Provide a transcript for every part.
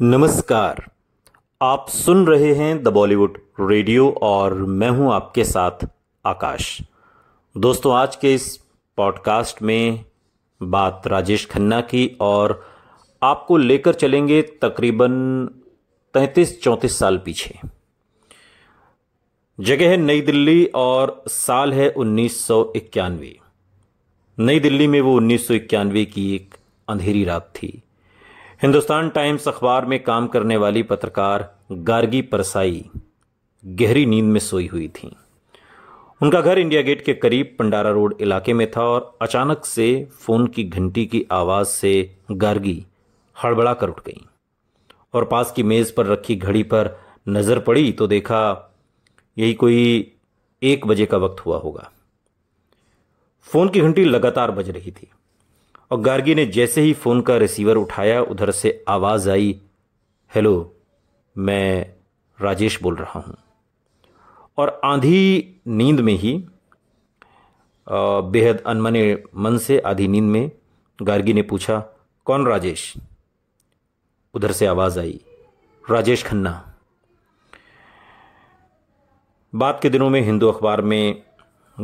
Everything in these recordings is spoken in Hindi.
नमस्कार आप सुन रहे हैं द बॉलीवुड रेडियो और मैं हूं आपके साथ आकाश दोस्तों आज के इस पॉडकास्ट में बात राजेश खन्ना की और आपको लेकर चलेंगे तकरीबन तैंतीस चौंतीस साल पीछे जगह है नई दिल्ली और साल है उन्नीस नई दिल्ली में वो उन्नीस की एक अंधेरी रात थी हिंदुस्तान टाइम्स अखबार में काम करने वाली पत्रकार गार्गी परसाई गहरी नींद में सोई हुई थी उनका घर इंडिया गेट के करीब पंडारा रोड इलाके में था और अचानक से फोन की घंटी की आवाज से गार्गी हड़बड़ा कर उठ गई और पास की मेज पर रखी घड़ी पर नजर पड़ी तो देखा यही कोई एक बजे का वक्त हुआ होगा फोन की घंटी लगातार बज रही थी और गार्गी ने जैसे ही फ़ोन का रिसीवर उठाया उधर से आवाज़ आई हेलो मैं राजेश बोल रहा हूँ और आधी नींद में ही बेहद अनमने मन से आधी नींद में गार्गी ने पूछा कौन राजेश उधर से आवाज़ आई राजेश खन्ना बाद के दिनों में हिंदू अखबार में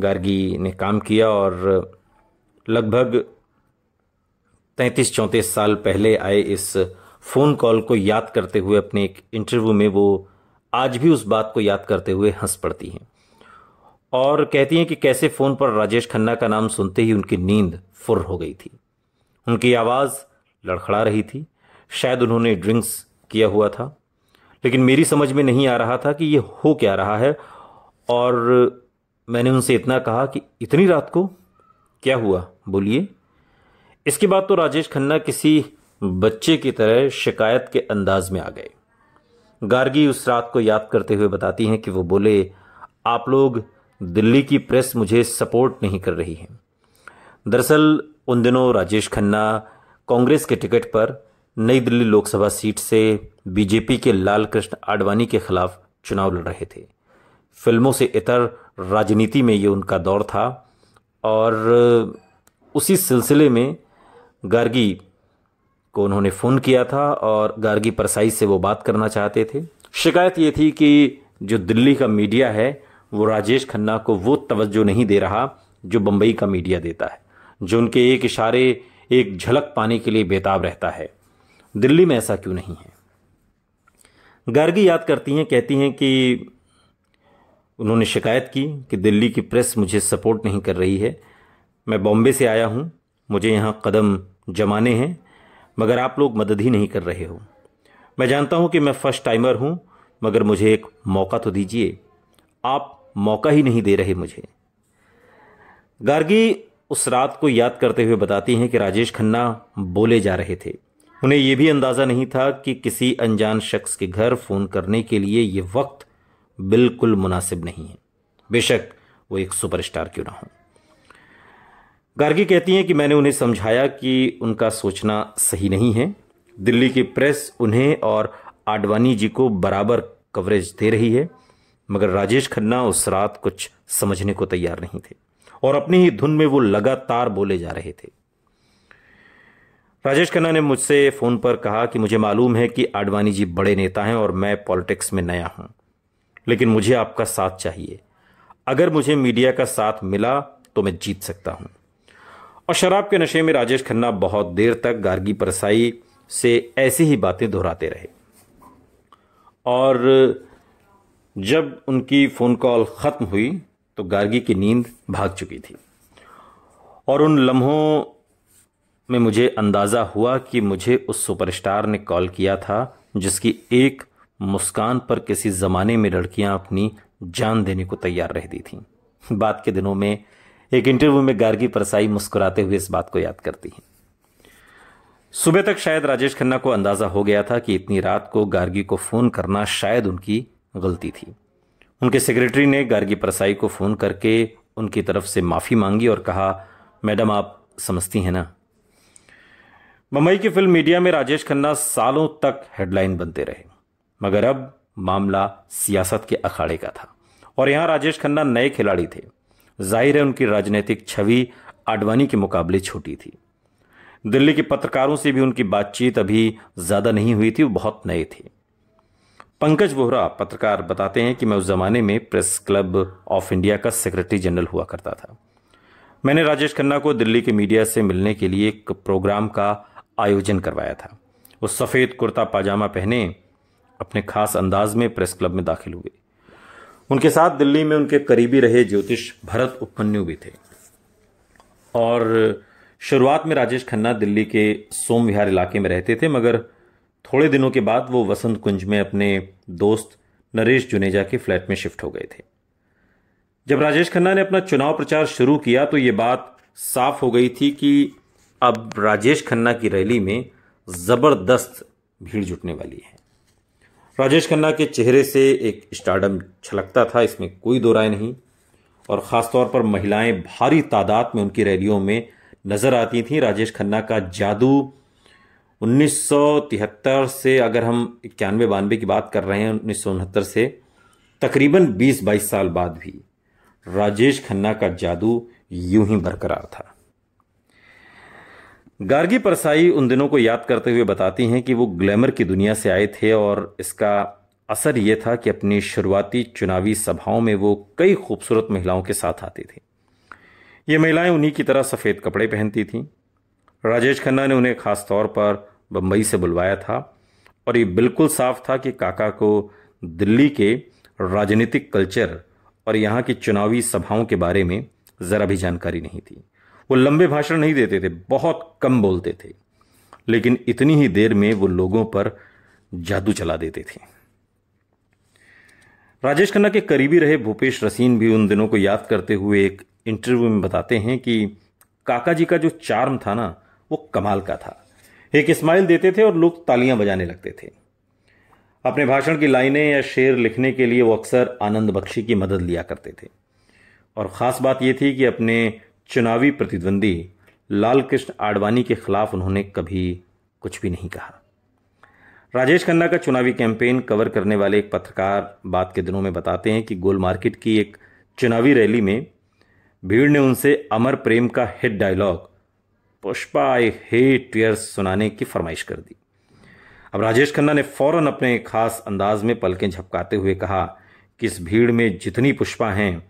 गार्गी ने काम किया और लगभग तैंतीस चौंतीस साल पहले आए इस फ़ोन कॉल को याद करते हुए अपने एक इंटरव्यू में वो आज भी उस बात को याद करते हुए हंस पड़ती हैं और कहती हैं कि कैसे फ़ोन पर राजेश खन्ना का नाम सुनते ही उनकी नींद फुर हो गई थी उनकी आवाज़ लड़खड़ा रही थी शायद उन्होंने ड्रिंक्स किया हुआ था लेकिन मेरी समझ में नहीं आ रहा था कि ये हो क्या रहा है और मैंने उनसे इतना कहा कि इतनी रात को क्या हुआ बोलिए इसके बाद तो राजेश खन्ना किसी बच्चे की तरह शिकायत के अंदाज में आ गए गार्गी उस रात को याद करते हुए बताती हैं कि वो बोले आप लोग दिल्ली की प्रेस मुझे सपोर्ट नहीं कर रही है दरअसल उन दिनों राजेश खन्ना कांग्रेस के टिकट पर नई दिल्ली लोकसभा सीट से बीजेपी के लाल कृष्ण आडवाणी के खिलाफ चुनाव लड़ रहे थे फिल्मों से इतर राजनीति में ये उनका दौर था और उसी सिलसिले में गार्गी को उन्होंने फ़ोन किया था और गार्गी परसाई से वो बात करना चाहते थे शिकायत ये थी कि जो दिल्ली का मीडिया है वो राजेश खन्ना को वो तवज्जो नहीं दे रहा जो बम्बई का मीडिया देता है जो उनके एक इशारे एक झलक पाने के लिए बेताब रहता है दिल्ली में ऐसा क्यों नहीं है गार्गी याद करती हैं कहती हैं कि उन्होंने शिकायत की कि दिल्ली की प्रेस मुझे सपोर्ट नहीं कर रही है मैं बॉम्बे से आया हूँ मुझे यहाँ कदम जमाने हैं मगर आप लोग मदद ही नहीं कर रहे हो मैं जानता हूं कि मैं फर्स्ट टाइमर हूं मगर मुझे एक मौका तो दीजिए आप मौका ही नहीं दे रहे मुझे गार्गी उस रात को याद करते हुए बताती हैं कि राजेश खन्ना बोले जा रहे थे उन्हें यह भी अंदाज़ा नहीं था कि किसी अनजान शख्स के घर फ़ोन करने के लिए ये वक्त बिल्कुल मुनासिब नहीं है बेशक वो एक सुपरस्टार क्यों ना हो गार्गी कहती हैं कि मैंने उन्हें समझाया कि उनका सोचना सही नहीं है दिल्ली की प्रेस उन्हें और आडवाणी जी को बराबर कवरेज दे रही है मगर राजेश खन्ना उस रात कुछ समझने को तैयार नहीं थे और अपनी ही धुन में वो लगातार बोले जा रहे थे राजेश खन्ना ने मुझसे फ़ोन पर कहा कि मुझे मालूम है कि आडवाणी जी बड़े नेता हैं और मैं पॉलिटिक्स में नया हूं लेकिन मुझे आपका साथ चाहिए अगर मुझे मीडिया का साथ मिला तो मैं जीत सकता हूं और शराब के नशे में राजेश खन्ना बहुत देर तक गार्गी परसाई से ऐसी ही बातें दोहराते रहे और जब उनकी फ़ोन कॉल ख़त्म हुई तो गार्गी की नींद भाग चुकी थी और उन लम्हों में मुझे अंदाज़ा हुआ कि मुझे उस सुपरस्टार ने कॉल किया था जिसकी एक मुस्कान पर किसी ज़माने में लड़कियां अपनी जान देने को तैयार रहती थीं बाद के दिनों में एक इंटरव्यू में गार्गी परसाई मुस्कुराते हुए इस बात को याद करती हैं सुबह तक शायद राजेश खन्ना को अंदाजा हो गया था कि इतनी रात को गार्गी को फोन करना शायद उनकी गलती थी उनके सेक्रेटरी ने गार्गी परसाई को फोन करके उनकी तरफ से माफी मांगी और कहा मैडम आप समझती हैं ना मुंबई की फिल्म मीडिया में राजेश खन्ना सालों तक हेडलाइन बनते रहे मगर अब मामला सियासत के अखाड़े का था और यहां राजेश खन्ना नए खिलाड़ी थे जाहिर है उनकी राजनीतिक छवि आडवाणी के मुकाबले छोटी थी दिल्ली के पत्रकारों से भी उनकी बातचीत अभी ज़्यादा नहीं हुई थी वो बहुत नए थे पंकज बोहरा पत्रकार बताते हैं कि मैं उस ज़माने में प्रेस क्लब ऑफ इंडिया का सेक्रेटरी जनरल हुआ करता था मैंने राजेश खन्ना को दिल्ली के मीडिया से मिलने के लिए एक प्रोग्राम का आयोजन करवाया था वो सफ़ेद कुर्ता पाजामा पहने अपने खास अंदाज में प्रेस क्लब में दाखिल हुए उनके साथ दिल्ली में उनके करीबी रहे ज्योतिष भरत उपमन्यु भी थे और शुरुआत में राजेश खन्ना दिल्ली के सोमविहार इलाके में रहते थे मगर थोड़े दिनों के बाद वो वसंत कुंज में अपने दोस्त नरेश जुनेजा के फ्लैट में शिफ्ट हो गए थे जब राजेश खन्ना ने अपना चुनाव प्रचार शुरू किया तो ये बात साफ हो गई थी कि अब राजेश खन्ना की रैली में ज़बरदस्त भीड़ जुटने वाली है राजेश खन्ना के चेहरे से एक स्टार्डम छलकता था इसमें कोई दो राय नहीं और ख़ासतौर पर महिलाएं भारी तादाद में उनकी रैलियों में नज़र आती थीं राजेश खन्ना का जादू 1973 से अगर हम इक्यानवे बानवे की बात कर रहे हैं उन्नीस से तकरीबन 20-22 साल बाद भी राजेश खन्ना का जादू यूं ही बरकरार था गार्गी परसाई उन दिनों को याद करते हुए बताती हैं कि वो ग्लैमर की दुनिया से आए थे और इसका असर ये था कि अपनी शुरुआती चुनावी सभाओं में वो कई खूबसूरत महिलाओं के साथ आती थी ये महिलाएं उन्हीं की तरह सफ़ेद कपड़े पहनती थीं राजेश खन्ना ने उन्हें ख़ास तौर पर बम्बई से बुलवाया था और ये बिल्कुल साफ था कि काका को दिल्ली के राजनीतिक कल्चर और यहाँ की चुनावी सभाओं के बारे में ज़रा भी जानकारी नहीं थी वो लंबे भाषण नहीं देते थे बहुत कम बोलते थे लेकिन इतनी ही देर में वो लोगों पर जादू चला देते थे राजेश खन्ना के करीबी रहे भूपेश रसीन भी उन दिनों को याद करते हुए एक इंटरव्यू में बताते हैं कि काका जी का जो चार्म था ना वो कमाल का था एक स्माइल देते थे और लोग तालियां बजाने लगते थे अपने भाषण की लाइनें या शेर लिखने के लिए वो अक्सर आनंद बख्शी की मदद लिया करते थे और ख़ास बात ये थी कि अपने चुनावी प्रतिद्वंदी लाल कृष्ण आडवाणी के खिलाफ उन्होंने कभी कुछ भी नहीं कहा राजेश खन्ना का चुनावी कैंपेन कवर करने वाले एक पत्रकार बात के दिनों में बताते हैं कि गोल मार्केट की एक चुनावी रैली में भीड़ ने उनसे अमर प्रेम का hit dialogue Pushpa I hate tears सुनाने की फरमाइश कर दी अब राजेश खन्ना ने फौरन अपने खास अंदाज में पलकें झपकाते हुए कहा कि इस भीड़ में जितनी पुष्पा हैं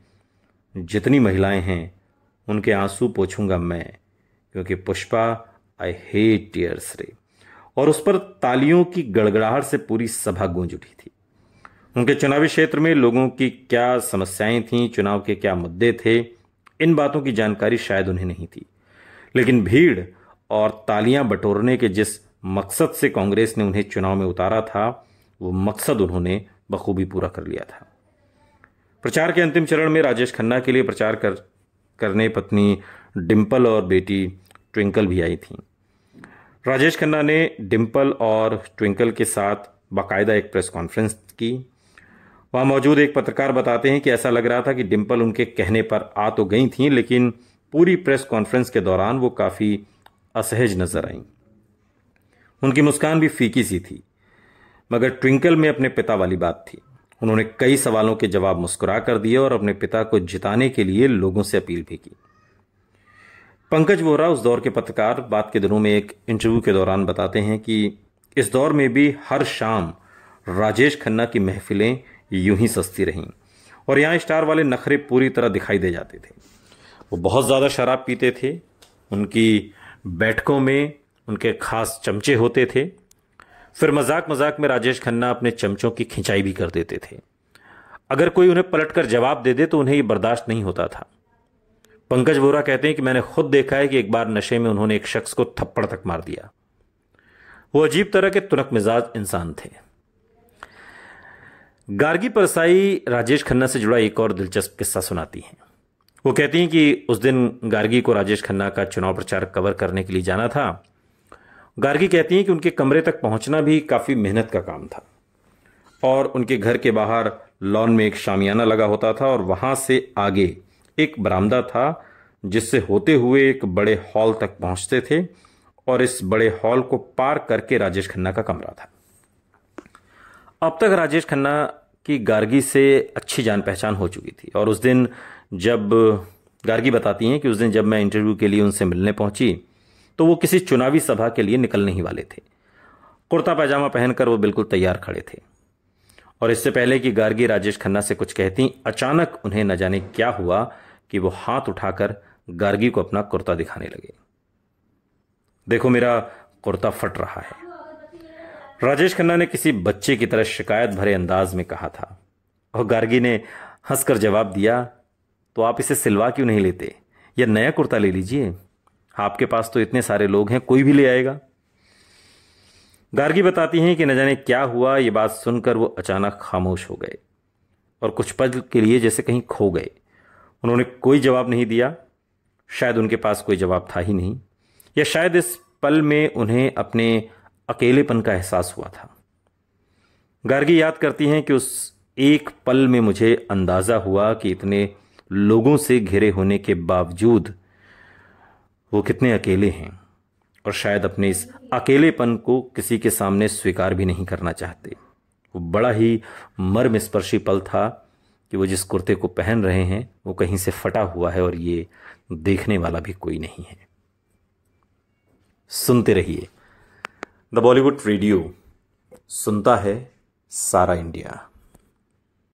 जितनी महिलाएं हैं उनके आंसू पोछूंगा मैं क्योंकि पुष्पा आई हेट टीयर्स रे और उस पर तालियों की गड़गड़ाहट से पूरी सभा गूंज उठी थी उनके चुनावी क्षेत्र में लोगों की क्या समस्याएं थीं चुनाव के क्या मुद्दे थे इन बातों की जानकारी शायद उन्हें नहीं थी लेकिन भीड़ और तालियां बटोरने के जिस मकसद से कांग्रेस ने उन्हें चुनाव में उतारा था वो मकसद उन्होंने बखूबी पूरा कर लिया था प्रचार के अंतिम चरण में राजेश खन्ना के लिए प्रचार कर करने पत्नी डिम्पल और बेटी ट्विंकल भी आई थी राजेश खन्ना ने डिम्पल और ट्विंकल के साथ बाकायदा एक प्रेस कॉन्फ्रेंस की वहाँ मौजूद एक पत्रकार बताते हैं कि ऐसा लग रहा था कि डिम्पल उनके कहने पर आ तो गई थीं लेकिन पूरी प्रेस कॉन्फ्रेंस के दौरान वो काफ़ी असहज नजर आईं उनकी मुस्कान भी फीकी सी थी मगर ट्विंकल में अपने पिता वाली बात थी उन्होंने कई सवालों के जवाब मुस्कुरा कर दिए और अपने पिता को जिताने के लिए लोगों से अपील भी की पंकज वोरा उस दौर के पत्रकार बात के दिनों में एक इंटरव्यू के दौरान बताते हैं कि इस दौर में भी हर शाम राजेश खन्ना की महफिलें यूं ही सस्ती रहीं और यहाँ स्टार वाले नखरे पूरी तरह दिखाई दे जाते थे वो बहुत ज़्यादा शराब पीते थे उनकी बैठकों में उनके खास चमचे होते थे फिर मजाक मजाक में राजेश खन्ना अपने चमचों की खिंचाई भी कर देते थे अगर कोई उन्हें पलटकर जवाब दे दे तो उन्हें यह बर्दाश्त नहीं होता था पंकज वोरा कहते हैं कि मैंने खुद देखा है कि एक बार नशे में उन्होंने एक शख्स को थप्पड़ तक मार दिया वो अजीब तरह के तुनक मिजाज इंसान थे गार्गी परसाई राजेश खन्ना से जुड़ा एक और दिलचस्प किस्सा सुनाती हैं वो कहती हैं कि उस दिन गार्गी को राजेश खन्ना का चुनाव प्रचार कवर करने के लिए जाना था गार्गी कहती हैं कि उनके कमरे तक पहुंचना भी काफ़ी मेहनत का काम था और उनके घर के बाहर लॉन में एक शामियाना लगा होता था और वहां से आगे एक बरामदा था जिससे होते हुए एक बड़े हॉल तक पहुंचते थे और इस बड़े हॉल को पार करके राजेश खन्ना का कमरा था अब तक राजेश खन्ना की गार्गी से अच्छी जान पहचान हो चुकी थी और उस दिन जब गार्गी बताती हैं कि उस दिन जब मैं इंटरव्यू के लिए उनसे मिलने पहुंची तो वो किसी चुनावी सभा के लिए निकलने ही वाले थे कुर्ता पैजामा पहनकर वो बिल्कुल तैयार खड़े थे और इससे पहले कि गार्गी राजेश खन्ना से कुछ कहती अचानक उन्हें न जाने क्या हुआ कि वो हाथ उठाकर गार्गी को अपना कुर्ता दिखाने लगे देखो मेरा कुर्ता फट रहा है राजेश खन्ना ने किसी बच्चे की तरह शिकायत भरे अंदाज में कहा था और गार्गी ने हंसकर जवाब दिया तो आप इसे सिलवा क्यों नहीं लेते या नया कुर्ता ले लीजिए आपके पास तो इतने सारे लोग हैं कोई भी ले आएगा गार्गी बताती हैं कि न जाने क्या हुआ ये बात सुनकर वो अचानक खामोश हो गए और कुछ पल के लिए जैसे कहीं खो गए उन्होंने कोई जवाब नहीं दिया शायद उनके पास कोई जवाब था ही नहीं या शायद इस पल में उन्हें अपने अकेलेपन का एहसास हुआ था गार्गी याद करती हैं कि उस एक पल में मुझे अंदाज़ा हुआ कि इतने लोगों से घिरे होने के बावजूद वो कितने अकेले हैं और शायद अपने इस अकेलेपन को किसी के सामने स्वीकार भी नहीं करना चाहते वो बड़ा ही मर्म स्पर्शी पल था कि वो जिस कुर्ते को पहन रहे हैं वो कहीं से फटा हुआ है और ये देखने वाला भी कोई नहीं है सुनते रहिए द बॉलीवुड रेडियो सुनता है सारा इंडिया